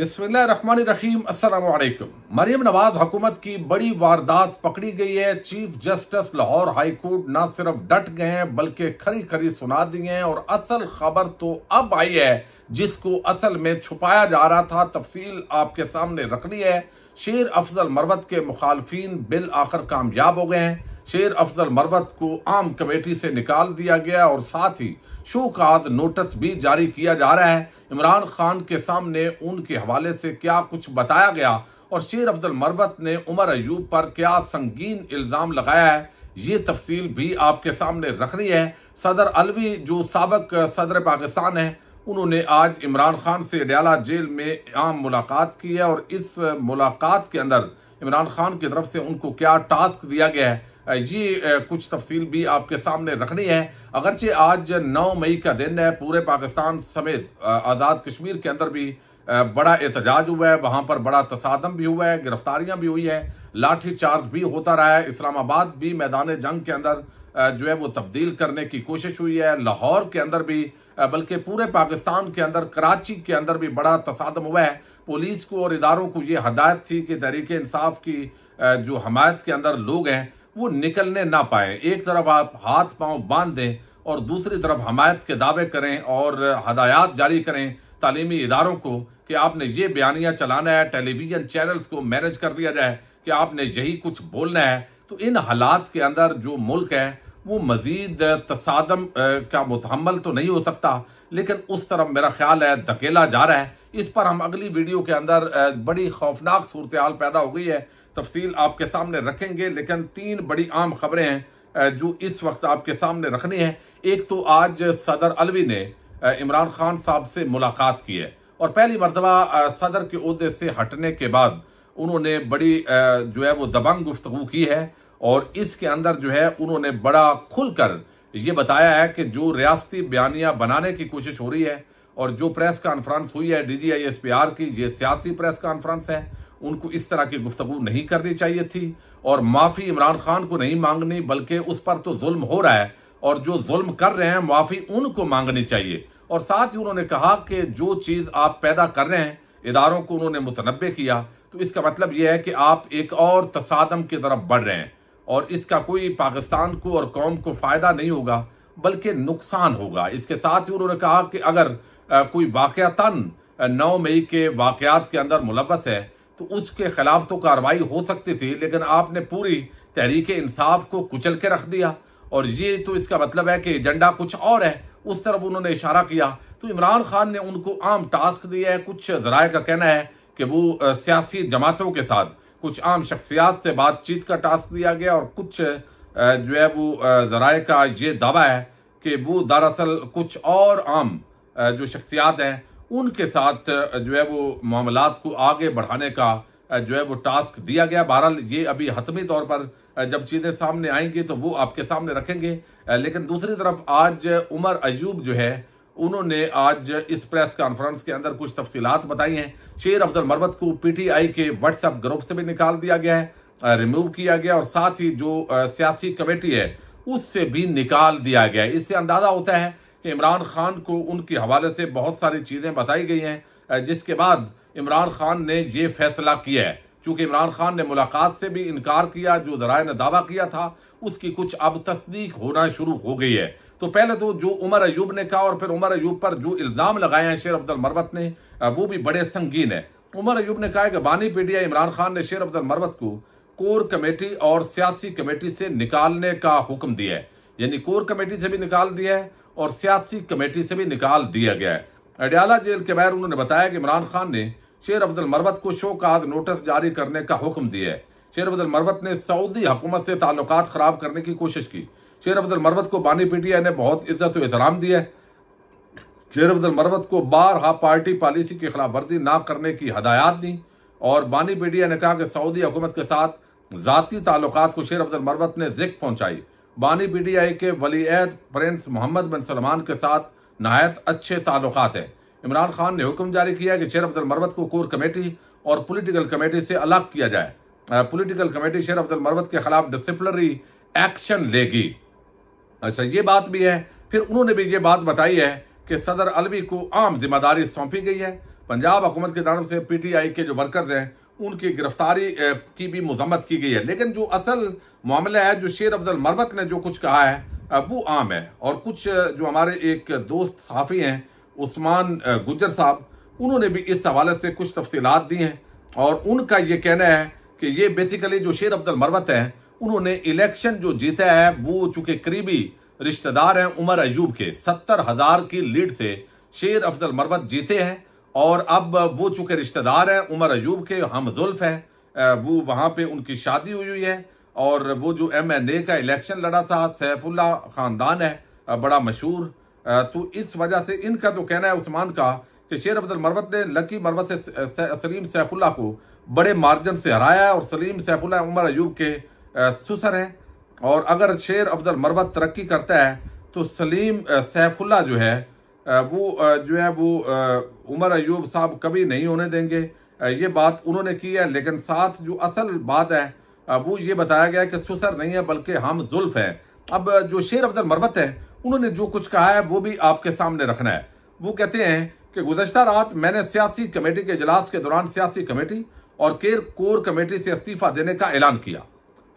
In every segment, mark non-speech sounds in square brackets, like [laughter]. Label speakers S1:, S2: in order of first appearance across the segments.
S1: بسم اللہ الرحمن الرحیم السلام علیکم مریم نواز حکومت کی بڑی واردات پکڑی گئی ہے chief justice Lahore high court نہ صرف ڈٹ گئے ہیں بلکہ کھری کھری سنا دی ہیں اور اصل خبر تو اب آئی ہے جس کو اصل میں چھپایا جا رہا تھا تفصیل آپ کے سامنے رکھ لی ہے شیر افضل مروت کے مخالفین بالآخر کامیاب ہو گئے ہیں شیر افضل مربت کو عام کمیٹی سے نکال دیا گیا اور ساتھ ہی شو کاز نوٹس بھی جاری کیا جا رہا ہے عمران خان کے سامنے ان کے حوالے سے کیا کچھ بتایا گیا اور شیر افضل مربت نے عمر ایوب پر کیا سنگین الزام لگایا ہے یہ تفصیل بھی آپ کے سامنے رکھنی ہے صدر الوی جو سابق صدر پاکستان ہے انہوں نے آج عمران خان سے اڈیالہ جیل میں عام ملاقات کی ہے اور اس ملاقات کے اندر عمران خان کی طرف سے ان کو کیا ٹاسک دیا گیا ہے یہ جی، کچھ تفصیل بھی آپ کے سامنے رکھنی ہے اگرچہ آج نو مئی کا دن ہے پورے پاکستان سمیت آزاد کشمیر کے اندر بھی بڑا احتجاج ہوا ہے وہاں پر بڑا تصادم بھی ہوا ہے گرفتاریاں بھی ہوئی ہیں لاٹھی چارج بھی ہوتا رہا ہے اسلام آباد بھی میدان جنگ کے اندر جو ہے وہ تبدیل کرنے کی کوشش ہوئی ہے لاہور کے اندر بھی بلکہ پورے پاکستان کے اندر کراچی کے اندر بھی بڑا تصادم ہوا ہے پولیس کو اور اداروں کو یہ ہدایت تھی کہ تحریک انصاف کی جو حمایت کے اندر لوگ ہیں وہ نکلنے نہ پائیں ایک طرف آپ ہاتھ پاؤں باندھ دیں اور دوسری طرف حمایت کے دعوے کریں اور ہدایات جاری کریں تعلیمی اداروں کو کہ آپ نے یہ بیانیاں چلانا ہے ٹیلی ویژن چینلز کو مینج کر دیا جائے کہ آپ نے یہی کچھ بولنا ہے تو ان حالات کے اندر جو ملک ہے وہ مزید تصادم کا متحمل تو نہیں ہو سکتا لیکن اس طرف میرا خیال ہے دھکیلا جا رہا ہے اس پر ہم اگلی ویڈیو کے اندر بڑی خوفناک صورتحال پیدا ہو گئی ہے تفصیل آپ کے سامنے رکھیں گے لیکن تین بڑی عام خبریں ہیں جو اس وقت آپ کے سامنے رکھنی ہیں ایک تو آج صدر الوی نے عمران خان صاحب سے ملاقات کی ہے اور پہلی مرتبہ صدر کے عہدے سے ہٹنے کے بعد انہوں نے بڑی جو ہے وہ دبنگ گفتگو کی ہے اور اس کے اندر جو ہے انہوں نے بڑا کھل کر یہ بتایا ہے کہ جو ریاستی بیانیہ بنانے کی کوشش ہو رہی ہے اور جو پریس کانفرنس ہوئی ہے D G I S P R کی یہ سیاسی پریس کانفرنس ہے ان کو اس طرح کی گفتگو نہیں کرنی چاہیے تھی اور معافی عمران خان کو نہیں مانگنی بلکہ اس پر تو ظلم ہو رہا ہے اور جو ظلم کر رہے ہیں معافی ان کو مانگنی چاہیے اور ساتھ ہی انہوں نے کہا کہ جو چیز آپ پیدا کر رہے ہیں اداروں کو انہوں نے متنبع کیا تو اس کا مطلب یہ ہے کہ آپ ایک اور تصادم کی طرف بڑھ رہے ہیں اور اس کا کوئی پاکستان کو اور قوم کو فائدہ نہیں ہوگا بلکہ نقصان ہوگا اس کے ساتھ ہی انہوں نے کہا کہ اگر کوئی واقعتاً نو مئی کے واقعات کے اندر ملوث ہے تو اس کے خلاف تو کاروائی ہو سکتی تھی لیکن آپ نے پوری تحریک انصاف کو کچل کے رکھ دیا اور یہ تو اس کا مطلب ہے کہ ایجنڈا کچھ اور ہے اس طرف انہوں نے اشارہ کیا تو عمران خان نے ان کو عام ٹاسک دیا ہے کچھ ذرائع کا کہنا ہے کہ وہ سیاسی جماعتوں کے ساتھ کچھ عام شخصیات سے بات چیت کا ٹاسک دیا گیا اور کچھ جو ہے وہ ذرائع کا یہ دعویٰ ہے کہ وہ دراصل کچھ اور عام جو شخصیات ہیں ان کے ساتھ جو ہے وہ معاملات کو آگے بڑھانے کا جو ہے وہ ٹاسک دیا گیا بہرحال یہ ابھی حتمی طور پر جب چیزیں سامنے آئیں گی تو وہ آپ کے سامنے رکھیں گے لیکن دوسری طرف آج عمر ایوب جو ہے انہوں نے آج اس پریس کانفرنس کے اندر کچھ تفصیلات بتائی ہیں شیر افضل مروت کو پی ٹی آئی کے واٹس ایپ گروپ سے بھی نکال دیا گیا ہے ریموو کیا گیا اور ساتھ ہی جو سیاسی کمیٹی ہے اس سے بھی نکال دیا گیا ہے اس سے اندازہ ہوتا ہے کہ عمران خان کو ان کے حوالے سے بہت ساری چیزیں بتائی گئی ہیں جس کے بعد عمران خان نے یہ فیصلہ کیا ہے چونکہ عمران خان نے ملاقات سے بھی انکار کیا جو ذرائع نے دعویٰ کیا تھا اس کی کچھ اب تصدیق ہونا شروع ہو گئی ہے تو پہلے تو جو عمر ایوب نے کہا اور پھر عمر ایوب پر جو الزام لگائے ہیں شیر افضل مروت نے وہ بھی بڑے سنگین ہے عمر ایوب نے کہا کہ بانی پیڈیا عمران خان نے شیر افضل مروت کو کور کمیٹی اور سیاسی کمیٹی سے نکالنے کا حکم دیا ہے یعنی کور کمیٹی سے بھی نکال دیا ہے اور سیاسی کمیٹی سے بھی نکال دیا گیا ہے اڈیالہ جیل کے بیر انہوں نے بتایا کہ عمران خان نے شیر عبدال مروت کو شو شوکاز نوٹس جاری کرنے کا حکم دیا ہے شیر عبدال مروت نے سعودی حکومت سے تعلقات خراب کرنے کی کوشش کی شیر عبدال مروت کو بانی پی ٹی آئی نے بہت عزت و احترام دیا ہے شیر عبدال مروت کو بارہا پارٹی پالیسی کی خلاف ورزی نہ کرنے کی ہدایات دیں اور بانی پی ٹی آئی نے کہا کہ سعودی حکومت کے ساتھ ذاتی تعلقات کو شیر عبدال مروت نے ذکر پہنچائی بانی پی ٹی آئی کے ولی عید پرنس محمد بن سلمان کے ساتھ نہایت اچھے تعلقات ہیں عمران خان نے حکم جاری کیا کہ شیر عبد مروت کو کور کمیٹی اور پولیٹیکل کمیٹی سے الگ کیا جائے پولیٹیکل کمیٹی شیر عبد مروت کے خلاف ڈسپلنری ایکشن لے گی اچھا یہ بات بھی ہے پھر انہوں نے بھی یہ بات بتائی ہے کہ صدر الوی کو عام ذمہ داری سونپی گئی ہے پنجاب حکومت کی جانب سے پی ٹی آئی کے جو ورکرز ہیں ان کی گرفتاری کی بھی مذمت کی گئی ہے لیکن جو اصل معاملہ ہے جو شیر افضل مروت نے جو کچھ کہا ہے وہ عام ہے اور کچھ جو ہمارے ایک دوست صحافی ہیں عثمان گجر صاحب انہوں نے بھی اس حوالے سے کچھ تفصیلات دی ہیں اور ان کا یہ کہنا ہے کہ یہ بیسیکلی جو شیر افضل مروت ہے انہوں نے الیکشن جو جیتا ہے وہ چونکہ قریبی رشتہ دار ہیں عمر ایوب کے ستر ہزار کی لیڈ سے شیر افضل مربت جیتے ہیں اور اب وہ چونکہ رشتہ دار ہیں عمر ایوب کے ہم زلف ہیں وہ وہاں پہ ان کی شادی ہوئی ہوئی ہے اور وہ جو ایم این اے کا الیکشن لڑا تھا سیف اللہ خاندان ہے بڑا مشہور تو اس وجہ سے ان کا جو کہنا ہے عثمان کا کہ شیر افضل المروت نے لکی مروت سے سلیم سیف اللہ کو بڑے مارجن سے ہرایا ہے اور سلیم سیف اللہ عمر ایوب کے سسر ہیں اور اگر شیر افضل المروت ترقی کرتا ہے تو سلیم سیف اللہ جو ہے وہ جو ہے وہ عمر ایوب صاحب کبھی نہیں ہونے دیں گے یہ بات انہوں نے کی ہے لیکن ساتھ جو اصل بات ہے وہ یہ بتایا گیا کہ سسر نہیں ہے بلکہ ہم زلف ہیں اب جو شیر افضل مربت ہے انہوں نے جو کچھ کہا ہے وہ بھی آپ کے سامنے رکھنا ہے وہ کہتے ہیں کہ گزشتہ رات میں نے سیاسی کمیٹی کے اجلاس کے دوران سیاسی کمیٹی اور کیر کور کمیٹی سے استعفیٰ دینے کا اعلان کیا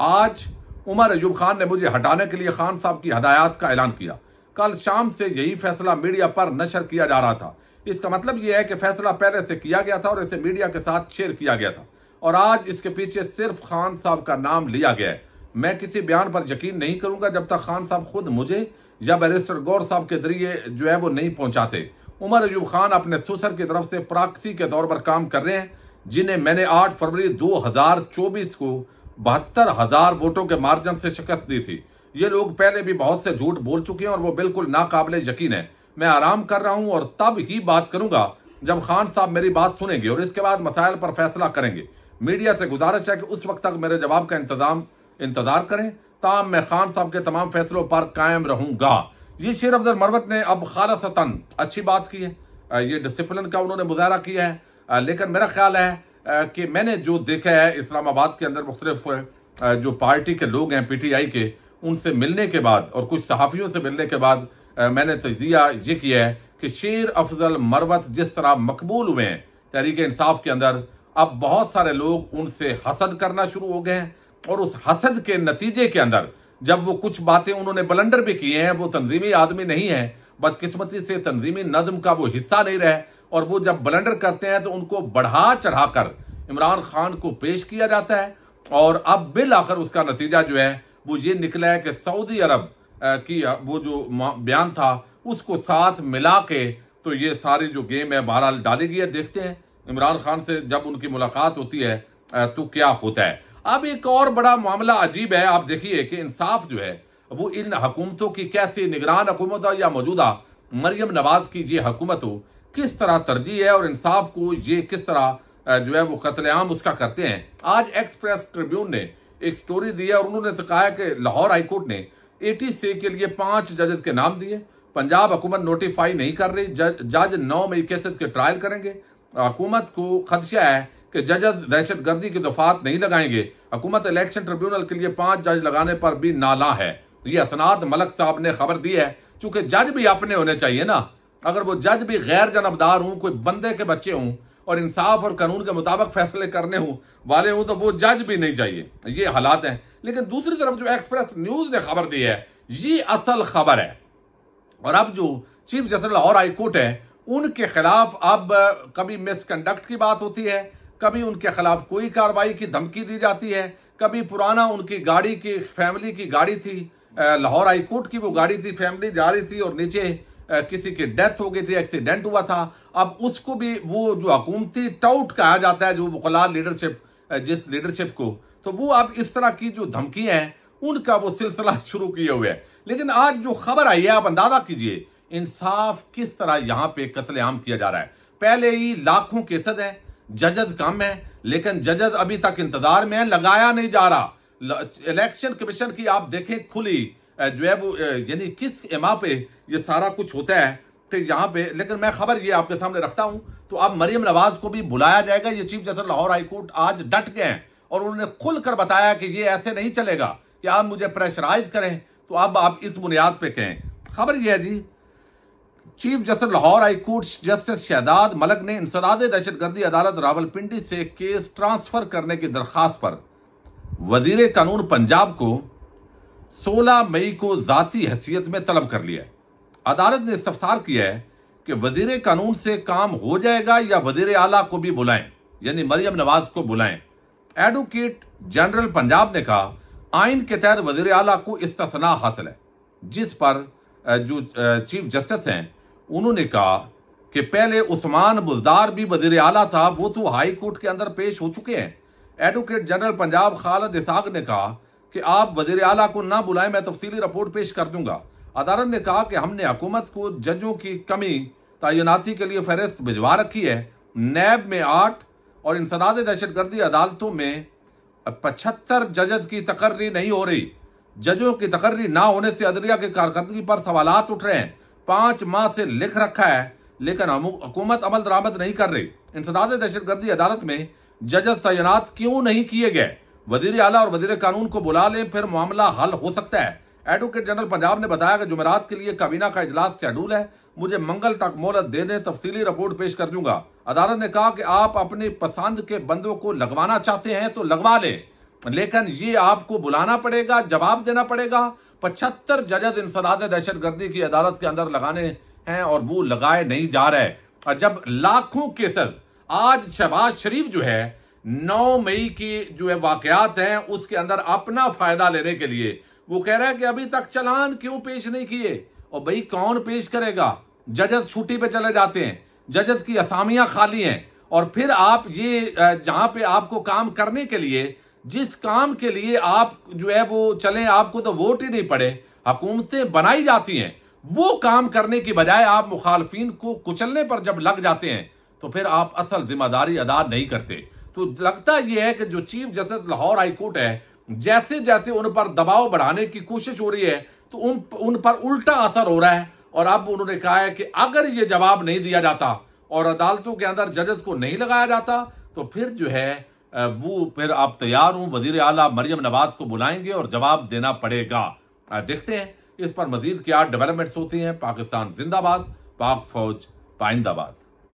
S1: آج عمر ایوب خان نے مجھے ہٹانے کے لیے خان صاحب کی ہدایات کا اعلان کیا کل شام سے یہی فیصلہ میڈیا پر نشر کیا جا رہا تھا اس کا مطلب یہ ہے کہ فیصلہ پہلے سے کیا گیا تھا اور اسے میڈیا کے ساتھ شیئر کیا گیا تھا اور آج اس کے پیچھے صرف خان صاحب کا نام لیا گیا ہے میں کسی بیان پر یقین نہیں کروں گا جب تک خان صاحب خود مجھے یا گور صاحب کے ذریعے جو ہے وہ نہیں پہنچاتے عمر ایوب خان اپنے سوسر کی طرف سے پراکسی کے طور پر کام کر رہے ہیں جنہیں میں نے آٹھ فروری دو ہزار چوبیس کو بہتر ہزار ووٹوں کے مارجن سے شکست دی تھی یہ لوگ پہلے بھی بہت سے جھوٹ بول چکے ہیں اور وہ بالکل ناقابل یقین ہے میں آرام کر رہا ہوں اور تب ہی بات کروں گا جب خان صاحب میری بات سنیں گے اور اس کے بعد مسائل پر فیصلہ کریں گے میڈیا سے گزارش ہے کہ اس وقت تک میرے جواب کا انتظام انتظار کریں تاہم میں خان صاحب کے تمام فیصلوں پر قائم رہوں گا یہ شیر افضل مروت نے اب خالصتاً اچھی بات کی ہے یہ ڈسپلن کا انہوں نے مظاہرہ کیا ہے لیکن میرا خیال ہے کہ میں نے جو دیکھا ہے اسلام آباد کے اندر مختلف جو پارٹی کے لوگ ہیں پی ٹی آئی کے ان سے ملنے کے بعد اور کچھ صحافیوں سے ملنے کے بعد میں نے تجزیہ یہ کیا ہے کہ شیر افضل مروت جس طرح مقبول ہوئے ہیں تحریک انصاف کے اندر اب بہت سارے لوگ ان سے حسد کرنا شروع ہو گئے ہیں اور اس حسد کے نتیجے کے اندر جب وہ کچھ باتیں انہوں نے بلنڈر بھی کیے ہیں وہ تنظیمی آدمی نہیں ہیں بدقسمتی سے تنظیمی نظم کا وہ حصہ نہیں رہے اور وہ جب بلنڈر کرتے ہیں تو ان کو بڑھا چڑھا کر عمران خان کو پیش کیا جاتا ہے اور اب بالآخر اس کا نتیجہ جو ہے وہ یہ نکلا ہے کہ سعودی عرب کی وہ جو بیان تھا اس کو ساتھ ملا کے تو یہ سارے جو گیم ہے بہرحال ڈالے گیا دیکھتے ہیں عمران خان سے جب ان کی ملاقات ہوتی ہے تو کیا ہوتا ہے اب ایک اور بڑا معاملہ عجیب ہے آپ دیکھیے کہ انصاف جو ہے وہ ان حکومتوں کی کیسی نگران حکومت ہو یا موجودہ مریم نواز کی یہ حکومت ہو کس طرح ترجیح ہے اور انصاف کو یہ کس طرح جو ہے وہ قتل عام اس کا کرتے ہیں آج ایکسپریس ٹریبیون نے ایک سٹوری دیا اور انہوں نے سکھایا کہ لاہور ہائی کورٹ نے ایٹی سی کے لیے پانچ ججز کے نام دیے پنجاب حکومت نوٹیفائی نہیں کر رہی جج نو مئی کیسز کے ٹرائل کریں گے حکومت کو خدشہ ہے کہ ججز دہشت گردی کی دفعات نہیں لگائیں گے حکومت الیکشن ٹریبیونل کے لیے پانچ جج لگانے پر بھی نالا ہے یہ اسناد ملک صاحب نے خبر دی ہے چونکہ جج بھی اپنے ہونے چاہیے نا اگر وہ جج بھی غیر جنبدار ہوں کوئی بندے کے بچے ہوں اور انصاف اور قانون کے مطابق فیصلے کرنے ہوں والے ہوں تو وہ جج بھی نہیں چاہیے یہ حالات ہیں لیکن دوسری طرف جو ایکسپریس نیوز نے خبر دی ہے یہ اصل خبر ہے اور اب جو chief justice Lahore high court ہے ان کے خلاف اب کبھی کنڈکٹ کی بات ہوتی ہے کبھی ان کے خلاف کوئی کاروائی کی دھمکی دی جاتی ہے کبھی پرانا ان کی گاڑی کی فیملی کی گاڑی تھی لاہور ہائی کورٹ کی وہ گاڑی تھی فیملی جا رہی تھی اور نیچے کسی کی ڈیتھ ہو گئی تھی ایکسیڈنٹ ہوا تھا اب اس کو بھی وہ جو حکومتی ٹاؤٹ کہا جاتا ہے جو لیڈرشپ لیڈرشپ جس کو تو وہ اب اس طرح کی جو دھمکیاں [laughs] ہوئے لیکن آج جو خبر آئی ہے آپ اندازہ کیجئے انصاف کس طرح یہاں پہ قتل عام کیا جا رہا ہے پہلے ہی لاکھوں کیسز ہیں ججز کم ہیں لیکن ججز ابھی تک انتظار میں ہیں لگایا نہیں جا رہا الیکشن کمیشن کی آپ دیکھیں کھلی جو ہے وہ یعنی کس ایما پہ یہ سارا کچھ ہوتا ہے کہ یہاں پہ لیکن میں خبر یہ آپ کے سامنے رکھتا ہوں تو اب مریم نواز کو بھی بلایا جائے گا یہ chief justice Lahore high court آج ڈٹ گئے ہیں اور انہوں نے کھل کر بتایا کہ یہ ایسے نہیں چلے گا کہ آپ مجھے پریشرائز کریں تو اب آپ اس بنیاد پہ کہیں خبر یہ ہے جی chief justice Lahore high court justice Shahzad Malik نے انسداد دہشت گردی عدالت راول پنڈی سے کیس ٹرانسفر کرنے کی درخواست پر وزیر قانون پنجاب کو سولہ مئی کو ذاتی حیثیت میں طلب کر لیا ہے عدالت نے استفسار کیا ہے کہ وزیر قانون سے کام ہو جائے گا یا وزیر اعلیٰ کو بھی بلائیں یعنی مریم نواز کو بلائیں ایڈوکیٹ جنرل پنجاب نے کہا آئین کے تحت وزیر اعلیٰ کو استثناء حاصل ہے جس پر جو چیف جسٹس ہیں انہوں نے کہا کہ پہلے عثمان بزدار بھی وزیر اعلیٰ تھا وہ تو ہائی کورٹ کے اندر پیش ہو چکے ہیں ایڈوکیٹ جنرل پنجاب خالد نے کہا کہ آپ وزیر اعلیٰ کو نہ بلائیں میں تفصیلی رپورٹ پیش کر دوں گا عدالت نے کہا کہ ہم نے حکومت کو ججوں کی کمی تعیناتی کے لیے فہرست بھجوا رکھی ہے نیب میں آٹھ اور انسداد دہشت گردی عدالتوں میں پچھتر ججز کی تقرری نہیں ہو رہی ججوں کی تقرری نہ ہونے سے عدلیہ کی کارکردگی پر سوالات اٹھ رہے ہیں پانچ ماہ سے لکھ رکھا ہے لیکن حکومت عمل درآمد نہیں کر رہی انسداد دہشت گردی عدالت میں ججز تعینات کیوں نہیں کیے گئے وزیر اعلیٰ اور وزیر قانون کو بلا لیں پھر معاملہ حل ہو سکتا ہے ایڈوکیٹ جنرل پنجاب نے بتایا کہ جمعرات کے لیے کابینہ کا اجلاس شیڈول ہے مجھے منگل تک مولت دینے تفصیلی رپورٹ پیش کر دوں گا نے کہا کہ آپ اپنے بندوں کو لگوانا چاہتے ہیں تو لگوا لیں لیکن یہ آپ کو بلانا پڑے گا جواب دینا پڑے گا پچہتر ججز انفراد دہشت گردی کی عدالت کے اندر لگانے ہیں اور وہ لگائے نہیں جا رہے اور جب لاکھوں کیسز آج شہباز شریف جو ہے نو مئی کی جو ہے واقعات ہیں اس کے اندر اپنا فائدہ لینے کے لیے وہ کہہ رہا ہے کہ ابھی تک چلان کیوں پیش نہیں کیے اور بھائی کون پیش کرے گا ججز چھٹی پہ چلے جاتے ہیں ججز کی اسامیاں خالی ہیں اور پھر آپ یہ جہاں پہ آپ کو کام کرنے کے لیے جس کام کے لیے آپ جو ہے وہ چلیں آپ کو تو ووٹ ہی نہیں پڑے حکومتیں بنائی جاتی ہیں وہ کام کرنے کی بجائے آپ مخالفین کو کچلنے پر جب لگ جاتے ہیں تو پھر آپ اصل ذمہ داری ادا نہیں کرتے تو لگتا یہ ہے کہ جو chief justice Lahore high court ہے جیسے جیسے ان پر دباؤ بڑھانے کی کوشش ہو رہی ہے تو ان پر الٹا اثر ہو رہا ہے اور اب انہوں نے کہا ہے کہ اگر یہ جواب نہیں دیا جاتا اور عدالتوں کے اندر ججز کو نہیں لگایا جاتا تو پھر جو ہے وہ پھر آپ تیار ہوں وزیر اعلیٰ مریم نواز کو بلائیں گے اور جواب دینا پڑے گا دیکھتے ہیں اس پر مزید کیا ڈیولپمنٹس ہوتی ہیں پاکستان زندہ باد پاک فوج پائندہ باد